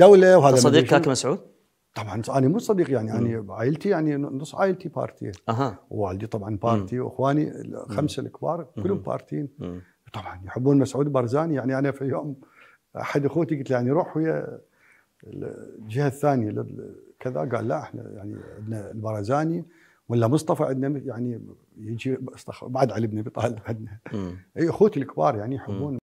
دوله وهذا صديق كاكا مسعود؟ طبعا انا مو صديق يعني انا عائلتي يعني نص عائلتي بارتي اها ووالدي طبعا بارتي واخواني الخمسه الكبار كلهم بارتيين طبعا يحبون مسعود برزاني يعني انا في يوم احد اخوتي قلت له يعني روح ويا الجهه الثانيه كذا قال لا احنا يعني عندنا البرزاني ولا مصطفى عندنا يعني يجي بعد علي بن ابي طالب عندنا اخوتي الكبار يعني يحبون